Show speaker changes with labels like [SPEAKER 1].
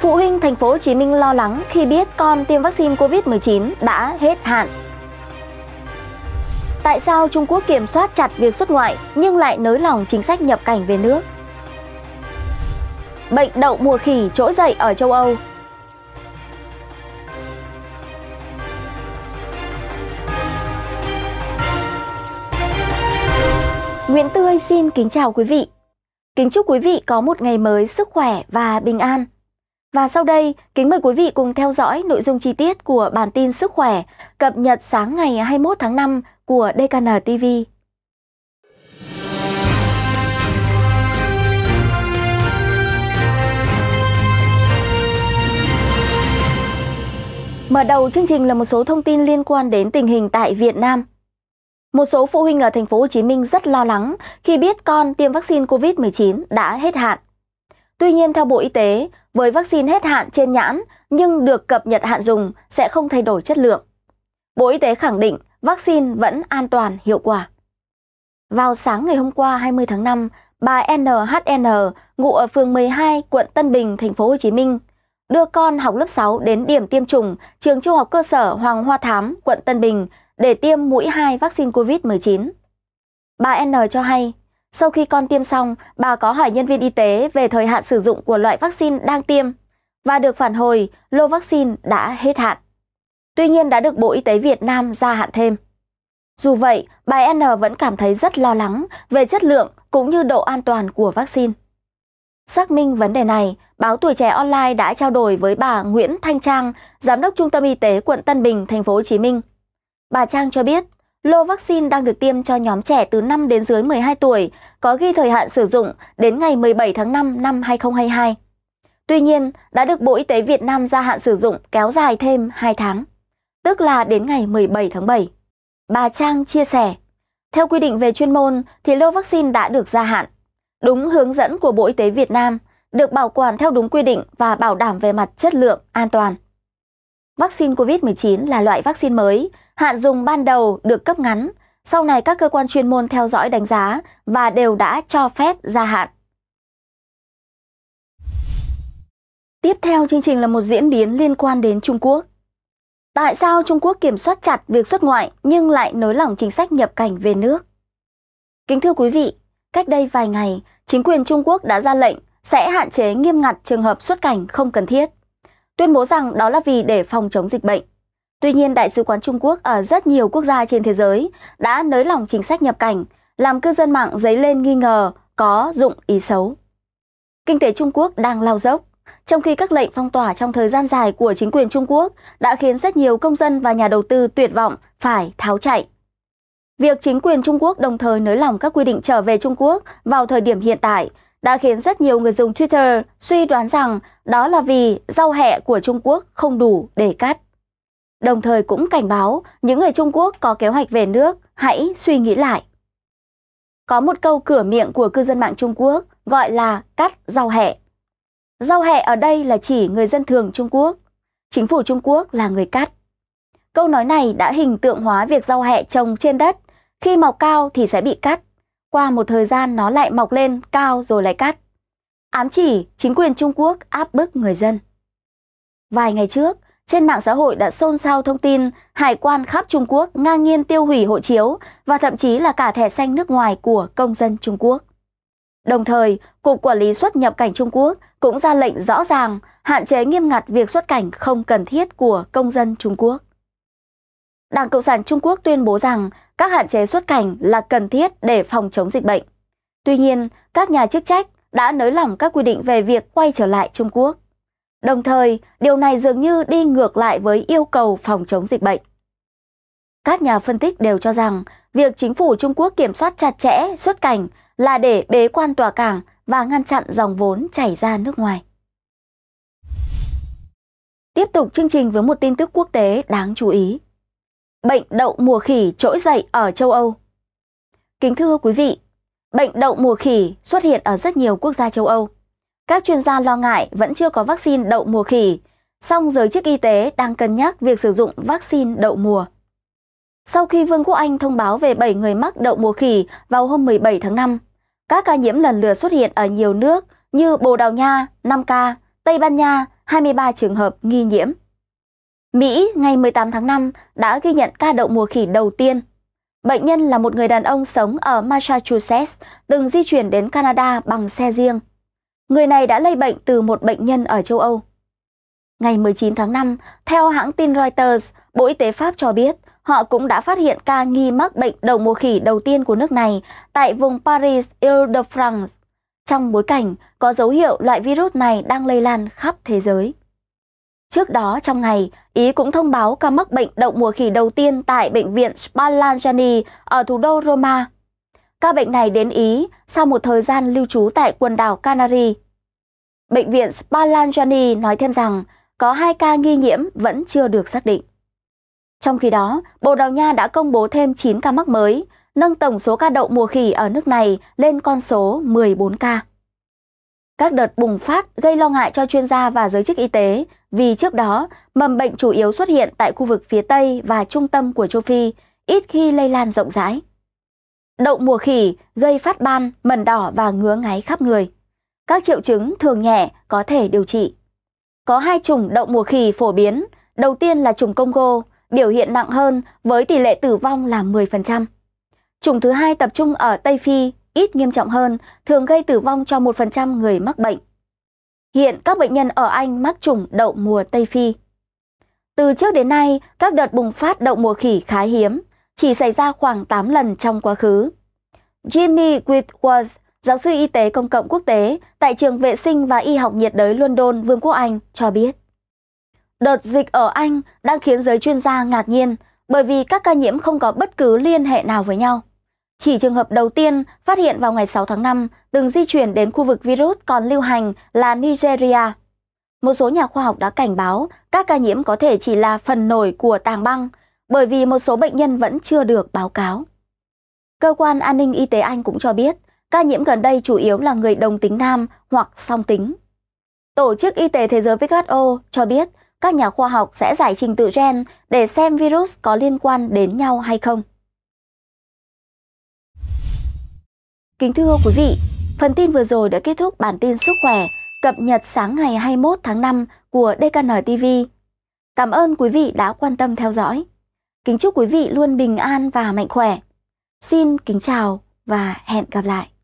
[SPEAKER 1] Phụ huynh thành phố Hồ Chí Minh lo lắng khi biết con tiêm vaccine COVID-19 đã hết hạn. Tại sao Trung Quốc kiểm soát chặt việc xuất ngoại nhưng lại nới lỏng chính sách nhập cảnh về nước? Bệnh đậu mùa khỉ trỗi dậy ở châu Âu, Nguyễn Tươi xin kính chào quý vị. Kính chúc quý vị có một ngày mới sức khỏe và bình an. Và sau đây, kính mời quý vị cùng theo dõi nội dung chi tiết của bản tin sức khỏe cập nhật sáng ngày 21 tháng 5 của DKN TV. Mở đầu chương trình là một số thông tin liên quan đến tình hình tại Việt Nam. Một số phụ huynh ở thành phố Hồ Chí Minh rất lo lắng khi biết con tiêm vaccine COVID-19 đã hết hạn. Tuy nhiên, theo Bộ Y tế, với vaccine hết hạn trên nhãn nhưng được cập nhật hạn dùng sẽ không thay đổi chất lượng. Bộ Y tế khẳng định vaccine vẫn an toàn, hiệu quả. Vào sáng ngày hôm qua 20 tháng 5, bà NHN, ngụ ở phường 12, quận Tân Bình, thành phố Hồ Chí Minh, đưa con học lớp 6 đến điểm tiêm chủng trường Trung học cơ sở Hoàng Hoa Thám, quận Tân Bình để tiêm mũi 2 vaccine COVID-19. Bà N cho hay, sau khi con tiêm xong, bà có hỏi nhân viên y tế về thời hạn sử dụng của loại vaccine đang tiêm và được phản hồi lô vaccine đã hết hạn. Tuy nhiên đã được Bộ Y tế Việt Nam gia hạn thêm. Dù vậy, bà N vẫn cảm thấy rất lo lắng về chất lượng cũng như độ an toàn của vaccine. Xác minh vấn đề này, báo Tuổi Trẻ Online đã trao đổi với bà Nguyễn Thanh Trang, Giám đốc Trung tâm Y tế quận Tân Bình, thành phố Hồ Chí Minh Bà Trang cho biết, lô vaccine đang được tiêm cho nhóm trẻ từ 5 đến dưới 12 tuổi, có ghi thời hạn sử dụng đến ngày 17 tháng 5 năm 2022. Tuy nhiên, đã được Bộ Y tế Việt Nam gia hạn sử dụng kéo dài thêm 2 tháng, tức là đến ngày 17 tháng 7. Bà Trang chia sẻ, theo quy định về chuyên môn thì lô vaccine đã được gia hạn. Đúng hướng dẫn của Bộ Y tế Việt Nam, được bảo quản theo đúng quy định và bảo đảm về mặt chất lượng, an toàn vaccine COVID-19 là loại vaccine mới, hạn dùng ban đầu được cấp ngắn, sau này các cơ quan chuyên môn theo dõi đánh giá và đều đã cho phép gia hạn. Tiếp theo chương trình là một diễn biến liên quan đến Trung Quốc. Tại sao Trung Quốc kiểm soát chặt việc xuất ngoại nhưng lại nới lỏng chính sách nhập cảnh về nước? Kính thưa quý vị, cách đây vài ngày, chính quyền Trung Quốc đã ra lệnh sẽ hạn chế nghiêm ngặt trường hợp xuất cảnh không cần thiết tuyên bố rằng đó là vì để phòng chống dịch bệnh. Tuy nhiên, Đại sứ quán Trung Quốc ở rất nhiều quốc gia trên thế giới đã nới lỏng chính sách nhập cảnh, làm cư dân mạng dấy lên nghi ngờ có dụng ý xấu. Kinh tế Trung Quốc đang lao dốc, trong khi các lệnh phong tỏa trong thời gian dài của chính quyền Trung Quốc đã khiến rất nhiều công dân và nhà đầu tư tuyệt vọng phải tháo chạy. Việc chính quyền Trung Quốc đồng thời nới lỏng các quy định trở về Trung Quốc vào thời điểm hiện tại đã khiến rất nhiều người dùng Twitter suy đoán rằng đó là vì rau hẹ của Trung Quốc không đủ để cắt. Đồng thời cũng cảnh báo những người Trung Quốc có kế hoạch về nước hãy suy nghĩ lại. Có một câu cửa miệng của cư dân mạng Trung Quốc gọi là cắt rau hẹ. Rau hẹ ở đây là chỉ người dân thường Trung Quốc. Chính phủ Trung Quốc là người cắt. Câu nói này đã hình tượng hóa việc rau hẹ trồng trên đất, khi mọc cao thì sẽ bị cắt, qua một thời gian nó lại mọc lên cao rồi lại cắt. Ám chỉ chính quyền Trung Quốc áp bức người dân. Vài ngày trước, trên mạng xã hội đã xôn xao thông tin hải quan khắp Trung Quốc ngang nhiên tiêu hủy hộ chiếu và thậm chí là cả thẻ xanh nước ngoài của công dân Trung Quốc. Đồng thời, Cục Quản lý xuất nhập cảnh Trung Quốc cũng ra lệnh rõ ràng hạn chế nghiêm ngặt việc xuất cảnh không cần thiết của công dân Trung Quốc. Đảng Cộng sản Trung Quốc tuyên bố rằng các hạn chế xuất cảnh là cần thiết để phòng chống dịch bệnh. Tuy nhiên, các nhà chức trách đã nới lỏng các quy định về việc quay trở lại Trung Quốc. Đồng thời, điều này dường như đi ngược lại với yêu cầu phòng chống dịch bệnh. Các nhà phân tích đều cho rằng việc chính phủ Trung Quốc kiểm soát chặt chẽ xuất cảnh là để bế quan tòa cảng và ngăn chặn dòng vốn chảy ra nước ngoài. Tiếp tục chương trình với một tin tức quốc tế đáng chú ý. Bệnh đậu mùa khỉ trỗi dậy ở châu Âu. Kính thưa quý vị, bệnh đậu mùa khỉ xuất hiện ở rất nhiều quốc gia châu Âu. Các chuyên gia lo ngại vẫn chưa có vaccine đậu mùa khỉ, song giới chức y tế đang cân nhắc việc sử dụng vaccine đậu mùa. Sau khi Vương quốc Anh thông báo về 7 người mắc đậu mùa khỉ vào hôm 17 tháng 5, các ca nhiễm lần lượt xuất hiện ở nhiều nước như Bồ Đào Nha 5 ca, Tây Ban Nha 23 trường hợp nghi nhiễm. Mỹ ngày 18 tháng 5 đã ghi nhận ca đậu mùa khỉ đầu tiên. Bệnh nhân là một người đàn ông sống ở Massachusetts, từng di chuyển đến Canada bằng xe riêng. Người này đã lây bệnh từ một bệnh nhân ở châu Âu. Ngày 19 tháng 5, theo hãng tin Reuters, Bộ Y tế Pháp cho biết họ cũng đã phát hiện ca nghi mắc bệnh đầu mùa khỉ đầu tiên của nước này tại vùng Paris Ile-de-France, trong bối cảnh có dấu hiệu loại virus này đang lây lan khắp thế giới. Trước đó trong ngày, Ý cũng thông báo ca mắc bệnh đậu mùa khỉ đầu tiên tại bệnh viện Spallanzani ở thủ đô Roma. Ca bệnh này đến Ý sau một thời gian lưu trú tại quần đảo Canary. Bệnh viện Spallanzani nói thêm rằng có hai ca nghi nhiễm vẫn chưa được xác định. Trong khi đó, Bồ Đào Nha đã công bố thêm 9 ca mắc mới, nâng tổng số ca đậu mùa khỉ ở nước này lên con số 14 ca. Các đợt bùng phát gây lo ngại cho chuyên gia và giới chức y tế vì trước đó mầm bệnh chủ yếu xuất hiện tại khu vực phía Tây và trung tâm của châu Phi, ít khi lây lan rộng rãi. Đậu mùa khỉ gây phát ban, mẩn đỏ và ngứa ngáy khắp người. Các triệu chứng thường nhẹ có thể điều trị. Có hai chủng đậu mùa khỉ phổ biến, đầu tiên là chủng Congo, biểu hiện nặng hơn với tỷ lệ tử vong là 10%. Chủng thứ hai tập trung ở Tây Phi, ít nghiêm trọng hơn, thường gây tử vong cho 1% người mắc bệnh. Hiện các bệnh nhân ở Anh mắc chủng đậu mùa Tây Phi. Từ trước đến nay, các đợt bùng phát đậu mùa khỉ khá hiếm, chỉ xảy ra khoảng 8 lần trong quá khứ. Jimmy Whitworth, giáo sư y tế công cộng quốc tế tại trường vệ sinh và y học nhiệt đới London, Vương quốc Anh cho biết. Đợt dịch ở Anh đang khiến giới chuyên gia ngạc nhiên bởi vì các ca nhiễm không có bất cứ liên hệ nào với nhau. Chỉ trường hợp đầu tiên phát hiện vào ngày 6 tháng 5 từng di chuyển đến khu vực virus còn lưu hành là Nigeria. Một số nhà khoa học đã cảnh báo các ca nhiễm có thể chỉ là phần nổi của tàng băng bởi vì một số bệnh nhân vẫn chưa được báo cáo. Cơ quan an ninh y tế Anh cũng cho biết ca nhiễm gần đây chủ yếu là người đồng tính nam hoặc song tính. Tổ chức Y tế Thế giới WHO cho biết các nhà khoa học sẽ giải trình tự gen để xem virus có liên quan đến nhau hay không. Kính thưa quý vị, phần tin vừa rồi đã kết thúc bản tin sức khỏe cập nhật sáng ngày 21 tháng 5 của DKN TV. Cảm ơn quý vị đã quan tâm theo dõi. Kính chúc quý vị luôn bình an và mạnh khỏe. Xin kính chào và hẹn gặp lại.